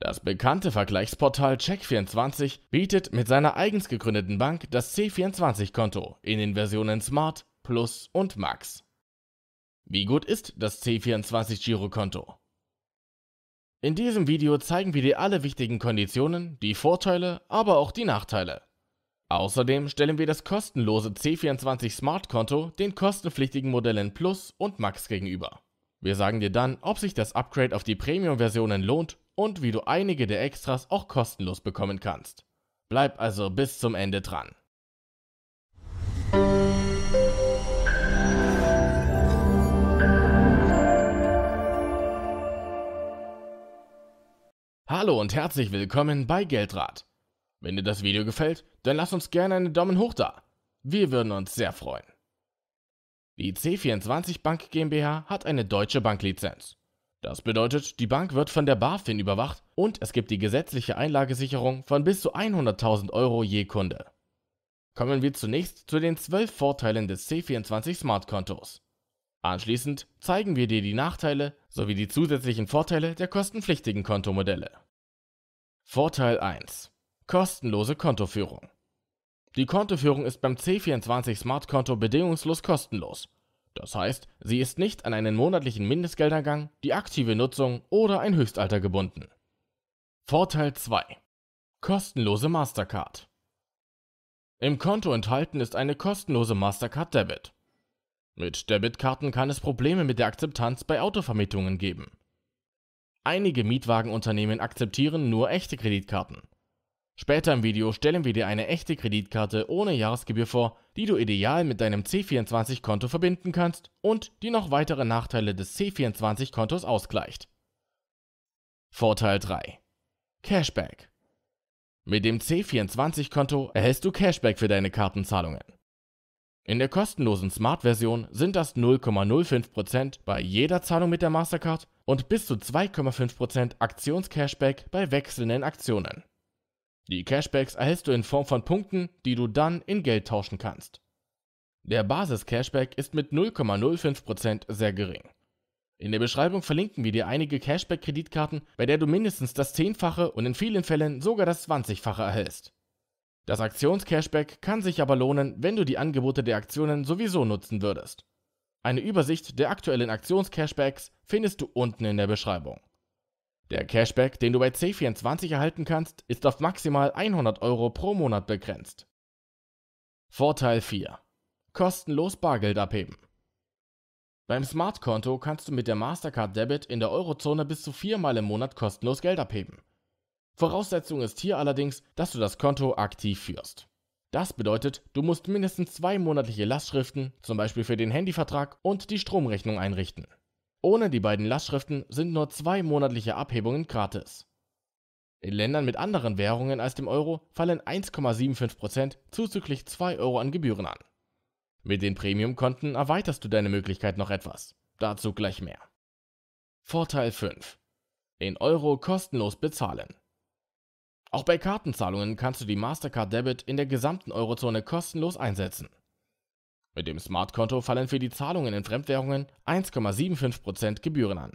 Das bekannte Vergleichsportal Check24 bietet mit seiner eigens gegründeten Bank das C24-Konto in den Versionen Smart, Plus und Max. Wie gut ist das C24-Girokonto? In diesem Video zeigen wir dir alle wichtigen Konditionen, die Vorteile, aber auch die Nachteile. Außerdem stellen wir das kostenlose C24 Smart Konto den kostenpflichtigen Modellen Plus und Max gegenüber. Wir sagen dir dann, ob sich das Upgrade auf die Premium-Versionen lohnt und wie du einige der Extras auch kostenlos bekommen kannst. Bleib also bis zum Ende dran. Hallo und herzlich willkommen bei Geldrat. Wenn dir das Video gefällt, dann lass uns gerne einen Daumen hoch da. Wir würden uns sehr freuen. Die C24 Bank GmbH hat eine deutsche Banklizenz. Das bedeutet, die Bank wird von der BaFin überwacht und es gibt die gesetzliche Einlagesicherung von bis zu 100.000 Euro je Kunde. Kommen wir zunächst zu den 12 Vorteilen des C24 Smart Kontos. Anschließend zeigen wir dir die Nachteile sowie die zusätzlichen Vorteile der kostenpflichtigen Kontomodelle. Vorteil 1. Kostenlose Kontoführung. Die Kontoführung ist beim C24 Smart Konto bedingungslos kostenlos das heißt, sie ist nicht an einen monatlichen Mindestgeldergang, die aktive Nutzung oder ein Höchstalter gebunden. Vorteil 2. Kostenlose Mastercard. Im Konto enthalten ist eine kostenlose Mastercard Debit. Mit Debitkarten kann es Probleme mit der Akzeptanz bei Autovermietungen geben. Einige Mietwagenunternehmen akzeptieren nur echte Kreditkarten. Später im Video stellen wir dir eine echte Kreditkarte ohne Jahresgebühr vor, die du ideal mit deinem C24-Konto verbinden kannst und die noch weitere Nachteile des C24-Kontos ausgleicht. Vorteil 3. Cashback. Mit dem C24-Konto erhältst du Cashback für deine Kartenzahlungen. In der kostenlosen Smart-Version sind das 0,05% bei jeder Zahlung mit der Mastercard und bis zu 2,5% Aktions-Cashback bei wechselnden Aktionen. Die Cashbacks erhältst du in Form von Punkten, die du dann in Geld tauschen kannst. Der Basis-Cashback ist mit 0,05% sehr gering. In der Beschreibung verlinken wir dir einige Cashback-Kreditkarten, bei der du mindestens das Zehnfache und in vielen Fällen sogar das Zwanzigfache erhältst. Das Aktions-Cashback kann sich aber lohnen, wenn du die Angebote der Aktionen sowieso nutzen würdest. Eine Übersicht der aktuellen Aktions-Cashbacks findest du unten in der Beschreibung. Der Cashback, den du bei C24 erhalten kannst, ist auf maximal 100 Euro pro Monat begrenzt. Vorteil 4. Kostenlos Bargeld abheben. Beim Smartkonto kannst du mit der Mastercard Debit in der Eurozone bis zu viermal im Monat kostenlos Geld abheben. Voraussetzung ist hier allerdings, dass du das Konto aktiv führst. Das bedeutet, du musst mindestens zwei monatliche Lastschriften, zum Beispiel für den Handyvertrag und die Stromrechnung einrichten. Ohne die beiden Lastschriften sind nur zwei monatliche Abhebungen gratis. In Ländern mit anderen Währungen als dem Euro fallen 1,75% zuzüglich 2 Euro an Gebühren an. Mit den Premium-Konten erweiterst du deine Möglichkeit noch etwas. Dazu gleich mehr. Vorteil 5. In Euro kostenlos bezahlen. Auch bei Kartenzahlungen kannst du die Mastercard Debit in der gesamten Eurozone kostenlos einsetzen. Mit dem Smartkonto fallen für die Zahlungen in Fremdwährungen 1,75% Gebühren an.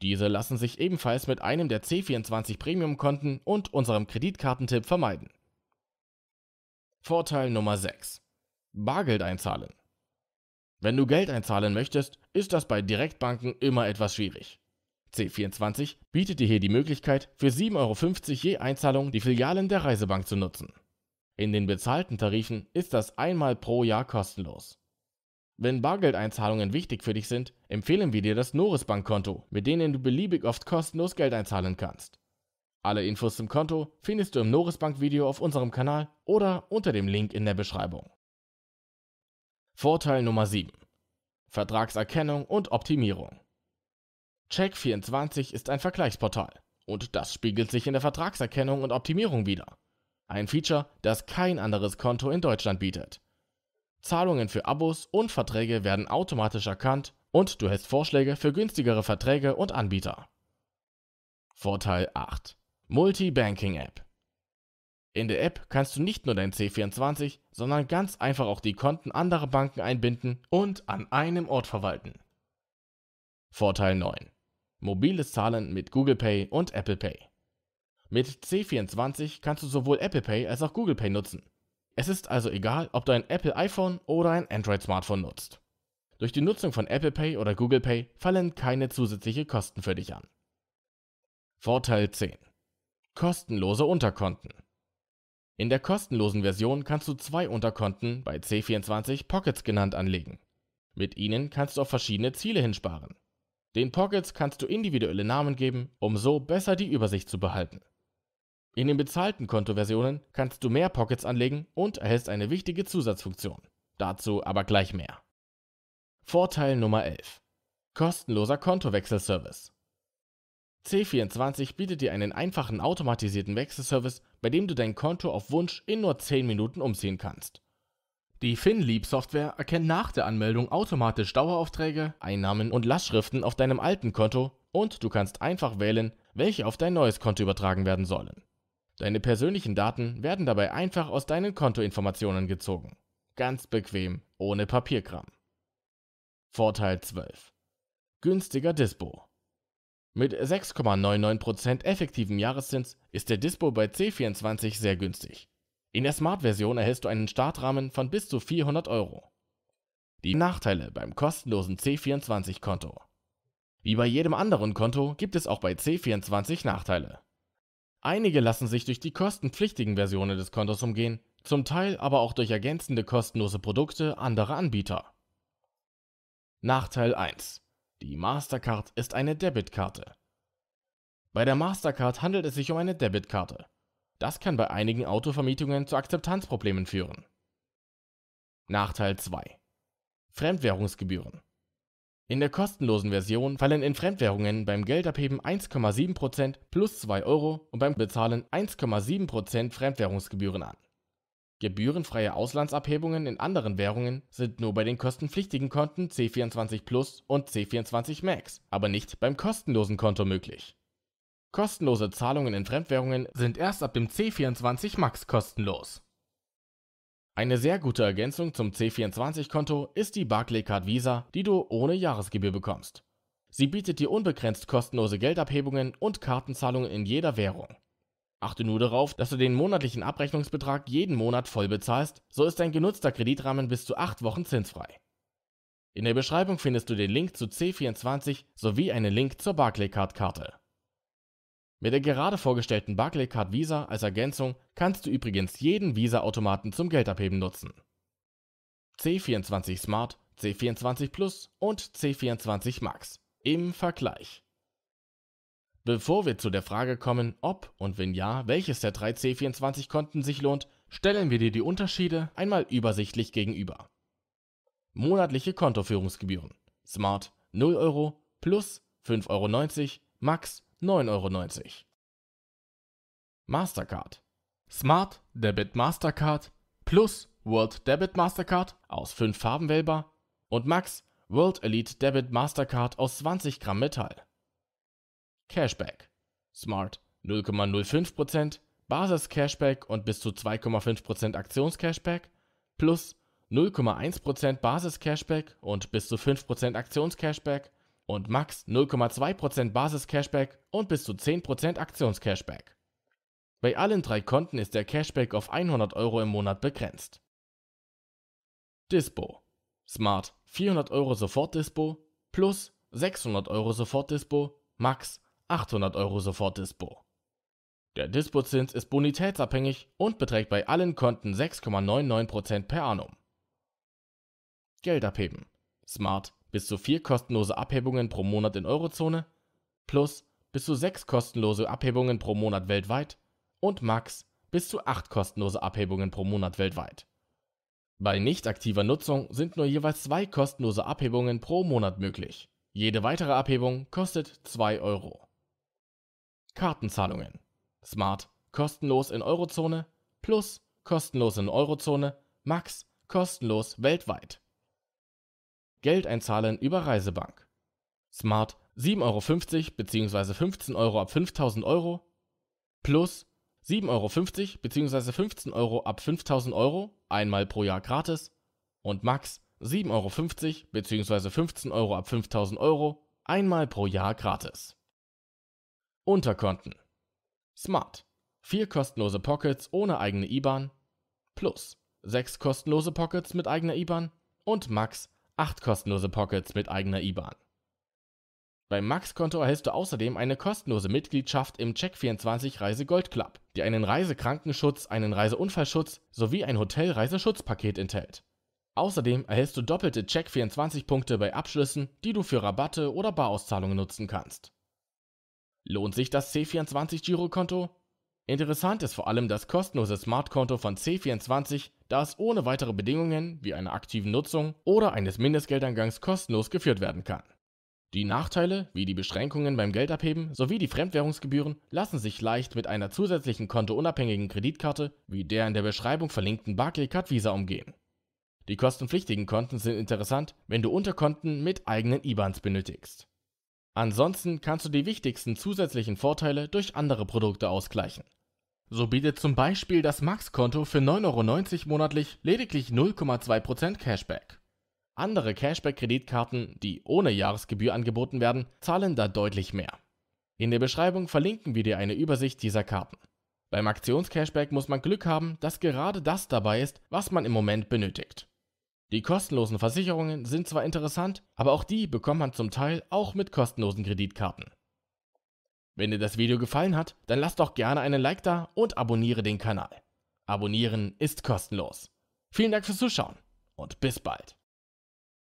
Diese lassen sich ebenfalls mit einem der C24 Premium-Konten und unserem Kreditkartentipp vermeiden. Vorteil Nummer 6. Bargeld einzahlen. Wenn du Geld einzahlen möchtest, ist das bei Direktbanken immer etwas schwierig. C24 bietet dir hier die Möglichkeit, für 7,50 Euro je Einzahlung die Filialen der Reisebank zu nutzen. In den bezahlten Tarifen ist das einmal pro Jahr kostenlos. Wenn Bargeldeinzahlungen wichtig für dich sind, empfehlen wir dir das Noris Bankkonto, mit denen du beliebig oft kostenlos Geld einzahlen kannst. Alle Infos zum Konto findest du im Noris Bank Video auf unserem Kanal oder unter dem Link in der Beschreibung. Vorteil Nummer 7. Vertragserkennung und Optimierung. Check24 ist ein Vergleichsportal und das spiegelt sich in der Vertragserkennung und Optimierung wider. Ein Feature, das kein anderes Konto in Deutschland bietet. Zahlungen für Abos und Verträge werden automatisch erkannt und du hast Vorschläge für günstigere Verträge und Anbieter. Vorteil 8. Multibanking App. In der App kannst du nicht nur dein C24, sondern ganz einfach auch die Konten anderer Banken einbinden und an einem Ort verwalten. Vorteil 9. Mobiles Zahlen mit Google Pay und Apple Pay. Mit C24 kannst du sowohl Apple Pay als auch Google Pay nutzen. Es ist also egal, ob du ein Apple iPhone oder ein Android Smartphone nutzt. Durch die Nutzung von Apple Pay oder Google Pay fallen keine zusätzlichen Kosten für dich an. Vorteil 10. Kostenlose Unterkonten. In der kostenlosen Version kannst du zwei Unterkonten bei C24 Pockets genannt anlegen. Mit ihnen kannst du auf verschiedene Ziele hinsparen. Den Pockets kannst du individuelle Namen geben, um so besser die Übersicht zu behalten. In den bezahlten Kontoversionen kannst du mehr Pockets anlegen und erhältst eine wichtige Zusatzfunktion. Dazu aber gleich mehr. Vorteil Nummer 11. Kostenloser Kontowechselservice. C24 bietet dir einen einfachen automatisierten Wechselservice, bei dem du dein Konto auf Wunsch in nur 10 Minuten umziehen kannst. Die FinLeap-Software erkennt nach der Anmeldung automatisch Daueraufträge, Einnahmen und Lastschriften auf deinem alten Konto und du kannst einfach wählen, welche auf dein neues Konto übertragen werden sollen. Deine persönlichen Daten werden dabei einfach aus deinen Kontoinformationen gezogen. Ganz bequem, ohne Papierkram. Vorteil 12. Günstiger Dispo. Mit 6,99% effektivem Jahreszins ist der Dispo bei C24 sehr günstig. In der Smart-Version erhältst du einen Startrahmen von bis zu 400 Euro. Die Nachteile beim kostenlosen C24-Konto. Wie bei jedem anderen Konto gibt es auch bei C24 Nachteile. Einige lassen sich durch die kostenpflichtigen Versionen des Kontos umgehen, zum Teil aber auch durch ergänzende kostenlose Produkte anderer Anbieter. Nachteil 1. Die Mastercard ist eine Debitkarte. Bei der Mastercard handelt es sich um eine Debitkarte. Das kann bei einigen Autovermietungen zu Akzeptanzproblemen führen. Nachteil 2. Fremdwährungsgebühren. In der kostenlosen Version fallen in Fremdwährungen beim Geldabheben 1,7% plus 2 Euro und beim Bezahlen 1,7% Fremdwährungsgebühren an. Gebührenfreie Auslandsabhebungen in anderen Währungen sind nur bei den kostenpflichtigen Konten C24 Plus und C24 Max, aber nicht beim kostenlosen Konto möglich. Kostenlose Zahlungen in Fremdwährungen sind erst ab dem C24 Max kostenlos. Eine sehr gute Ergänzung zum C24-Konto ist die Barclaycard Visa, die du ohne Jahresgebühr bekommst. Sie bietet dir unbegrenzt kostenlose Geldabhebungen und Kartenzahlungen in jeder Währung. Achte nur darauf, dass du den monatlichen Abrechnungsbetrag jeden Monat voll bezahlst, so ist dein genutzter Kreditrahmen bis zu 8 Wochen zinsfrei. In der Beschreibung findest du den Link zu C24 sowie einen Link zur Barclaycard-Karte. Mit der gerade vorgestellten Barclaycard Visa als Ergänzung kannst du übrigens jeden Visa-Automaten zum Geldabheben nutzen. C24 Smart, C24 Plus und C24 Max im Vergleich. Bevor wir zu der Frage kommen, ob und wenn ja, welches der drei C24-Konten sich lohnt, stellen wir dir die Unterschiede einmal übersichtlich gegenüber. Monatliche Kontoführungsgebühren Smart 0 Euro plus 5,90 Euro, Max 9,90 Euro. Mastercard. Smart Debit Mastercard plus World Debit Mastercard aus 5 Farben wählbar und Max World Elite Debit Mastercard aus 20 Gramm Metall. Cashback. Smart 0,05%, Basis Cashback und bis zu 2,5% Aktions Cashback plus 0,1% Basis Cashback und bis zu 5% Aktions Cashback und max 0,2% Basis-Cashback und bis zu 10% Aktions-Cashback. Bei allen drei Konten ist der Cashback auf 100 Euro im Monat begrenzt. Dispo Smart 400 Euro Sofort-Dispo plus 600 Euro Sofort-Dispo max 800 Euro Sofort-Dispo. Der Dispozins ist bonitätsabhängig und beträgt bei allen Konten 6,99% per annum. Geld abheben. Smart bis zu vier kostenlose Abhebungen pro Monat in Eurozone plus bis zu sechs kostenlose Abhebungen pro Monat weltweit und max bis zu acht kostenlose Abhebungen pro Monat weltweit. Bei nicht aktiver Nutzung sind nur jeweils zwei kostenlose Abhebungen pro Monat möglich. Jede weitere Abhebung kostet 2 Euro. Kartenzahlungen. Smart kostenlos in Eurozone, Plus kostenlos in Eurozone, Max kostenlos weltweit. Geld einzahlen über Reisebank. Smart 7,50 Euro bzw. 15 Euro ab 5000 Euro plus 7,50 Euro bzw. 15 Euro ab 5000 Euro einmal pro Jahr gratis und Max 7,50 Euro bzw. 15 Euro ab 5000 Euro einmal pro Jahr gratis. Unterkonten Smart 4 kostenlose Pockets ohne eigene IBAN plus 6 kostenlose Pockets mit eigener IBAN und Max 8 kostenlose Pockets mit eigener IBAN. Beim Max-Konto erhältst du außerdem eine kostenlose Mitgliedschaft im Check24 Reise Gold Club, die einen Reisekrankenschutz, einen Reiseunfallschutz sowie ein Hotelreiseschutzpaket enthält. Außerdem erhältst du doppelte Check24-Punkte bei Abschlüssen, die du für Rabatte oder Barauszahlungen nutzen kannst. Lohnt sich das C24-Girokonto? Interessant ist vor allem das kostenlose Smartkonto von C24, da es ohne weitere Bedingungen wie einer aktiven Nutzung oder eines Mindestgeldeingangs kostenlos geführt werden kann. Die Nachteile, wie die Beschränkungen beim Geldabheben sowie die Fremdwährungsgebühren, lassen sich leicht mit einer zusätzlichen kontounabhängigen Kreditkarte wie der in der Beschreibung verlinkten Barclaycard Visa umgehen. Die kostenpflichtigen Konten sind interessant, wenn du Unterkonten mit eigenen IBANs benötigst. Ansonsten kannst du die wichtigsten zusätzlichen Vorteile durch andere Produkte ausgleichen. So bietet zum Beispiel das Max-Konto für 9,90 Euro monatlich lediglich 0,2% Cashback. Andere Cashback-Kreditkarten, die ohne Jahresgebühr angeboten werden, zahlen da deutlich mehr. In der Beschreibung verlinken wir dir eine Übersicht dieser Karten. Beim Aktions-Cashback muss man Glück haben, dass gerade das dabei ist, was man im Moment benötigt. Die kostenlosen Versicherungen sind zwar interessant, aber auch die bekommt man zum Teil auch mit kostenlosen Kreditkarten. Wenn dir das Video gefallen hat, dann lass doch gerne einen Like da und abonniere den Kanal. Abonnieren ist kostenlos. Vielen Dank fürs Zuschauen und bis bald.